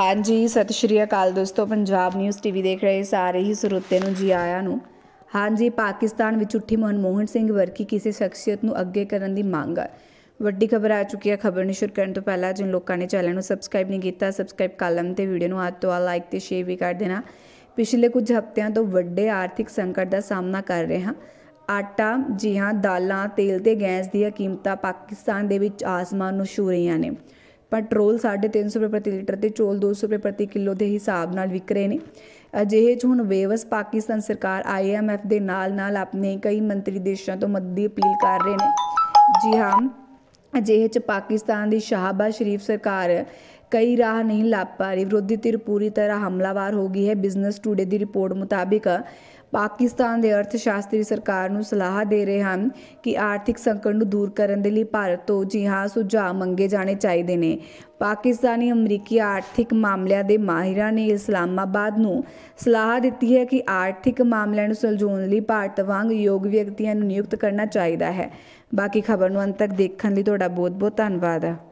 ਹਾਂਜੀ ਸਤਿ ਸ਼੍ਰੀ ਅਕਾਲ ਦੋਸਤੋ ਪੰਜਾਬ ਨਿਊਜ਼ ਟੀਵੀ ਦੇਖ ਰਹੇ ਸਾਰੇ ਹੀ ਸਰੋਤੇ ਨੂੰ ਜੀ ਆਇਆਂ ਨੂੰ ਹਾਂਜੀ ਪਾਕਿਸਤਾਨ ਵਿੱਚ ਉੱਠੀ ਮਨਮੋਹਨ ਸਿੰਘ ਵਰਗੀ ਕਿਸੇ ਸ਼ਖਸੀਅਤ ਨੂੰ ਅੱਗੇ ਕਰਨ ਦੀ ਮੰਗ ਹੈ ਵੱਡੀ ਖਬਰ ਆ ਚੁੱਕੀ ਹੈ ਖਬਰ ਨੂੰ ਸ਼ੁਰੂ ਕਰਨ ਤੋਂ ਪਹਿਲਾਂ ਜਿਨ ਲੋਕਾਂ ਨੇ ਚੈਨਲ ਨੂੰ ਸਬਸਕ੍ਰਾਈਬ ਨਹੀਂ ਕੀਤਾ ਸਬਸਕ੍ਰਾਈਬ ਕਰ ਲੈਣ ਤੇ ਵੀਡੀਓ ਨੂੰ ਹੱਥ ਤੋਂ ਆ ਲਾਈਕ ਤੇ ਸ਼ੇਅਰ ਵੀ ਕਰ ਦੇਣਾ ਪਿਛਲੇ ਕੁਝ ਹਫ਼ਤਿਆਂ ਤੋਂ ਵੱਡੇ ਆਰਥਿਕ ਸੰਕਟ ਦਾ ਸਾਹਮਣਾ ਕਰ ਰਹੇ ਹਾਂ ਆਟਾ ਜੀ ਹਾਂ ਦਾਲਾਂ ਤੇਲ ਤੇ ਗੈਸ ਦੀਆਂ ਕੀਮਤਾਂ ਪਾਕਿਸਤਾਨ ਦੇ ਵਿੱਚ ਆਸਮਾਨ ਨੂੰ ਛੂ ਰਹੀਆਂ ਨੇ ਪੈਟਰੋਲ 350 ਰੁਪਏ ਪ੍ਰਤੀ ਲੀਟਰ ਤੇ ਚੋਲ 200 ਰੁਪਏ ਪ੍ਰਤੀ ਕਿਲੋ ਦੇ ਹਿਸਾਬ ਨਾਲ ਵਿਕ ਰਹੇ ਨੇ ਅਜਿਹੇ 'ਚ ਹੁਣ ਵੇਵਸ ਪਾਕਿਸਤਾਨ ਸਰਕਾਰ ਆਈਐਮਐਫ ਦੇ ਨਾਲ-ਨਾਲ ਆਪਣੇ ਕਈ ਮੰਤਰੀ ਦੇਸ਼ਾਂ ਤੋਂ ਮਦਦ ਦੀ ਅਪੀਲ ਕਰ ਰਹੇ ਨੇ ਜੀ ਹਾਂ ਅਜਿਹੇ 'ਚ ਪਾਕਿਸਤਾਨ ਦੀ ਸ਼ਾਹਬਾਜ਼ ਸ਼ਰੀਫ ਸਰਕਾਰ ਕਈ ਰਾਹ ਨਹੀਂ ਲੱਭ ਪਾ ਰਹੀ ਵਿਰੋਧੀ ਧਿਰ ਪੂਰੀ ਤਰ੍ਹਾਂ ਹਮਲਾਵਾਰ ਹੋ ਗਈ ਹੈ ਬਿਜ਼ਨਸ ਟੂਡੇ ਦੀ ਰਿਪੋਰਟ ਮੁਤਾਬਿਕ ਪਾਕਿਸਤਾਨ ਦੇ ਅਰਥ ਸ਼ਾਸਤਰੀ ਸਰਕਾਰ ਨੂੰ ਸਲਾਹ ਦੇ ਰਹੇ ਹਨ ਕਿ ਆਰਥਿਕ ਸੰਕਟ ਨੂੰ ਦੂਰ ਕਰਨ ਦੇ ਲਈ ਭਾਰਤ ਤੋਂ ਜੀ ਹਾਂ ਸੁਝਾਅ ਮੰਗੇ ਜਾਣੇ ਚਾਹੀਦੇ ਨੇ ਪਾਕਿਸਤਾਨੀ ਅਮਰੀਕੀ ਆਰਥਿਕ ਮਾਮਲਿਆਂ ਦੇ ਮਾਹਿਰਾਂ ਨੇ ਇਸਲਾਮਾਬਾਦ ਨੂੰ ਸਲਾਹ ਦਿੱਤੀ ਹੈ ਕਿ ਆਰਥਿਕ ਮਾਮਲਿਆਂ ਨੂੰ ਸੁਲਝਾਉਣ ਲਈ ਭਾਰਤ ਵਾਂਗ ਯੋਗ ਵਿਅਕਤੀਆਂ ਨੂੰ ਨਿਯੁਕਤ ਕਰਨਾ ਚਾਹੀਦਾ ਹੈ ਬਾਕੀ ਖਬਰ ਨੂੰ ਅੰਤ ਤੱਕ ਦੇਖਣ ਲਈ ਤੁਹਾਡਾ ਬਹੁਤ-ਬਹੁਤ ਧੰਨਵਾਦ ਹੈ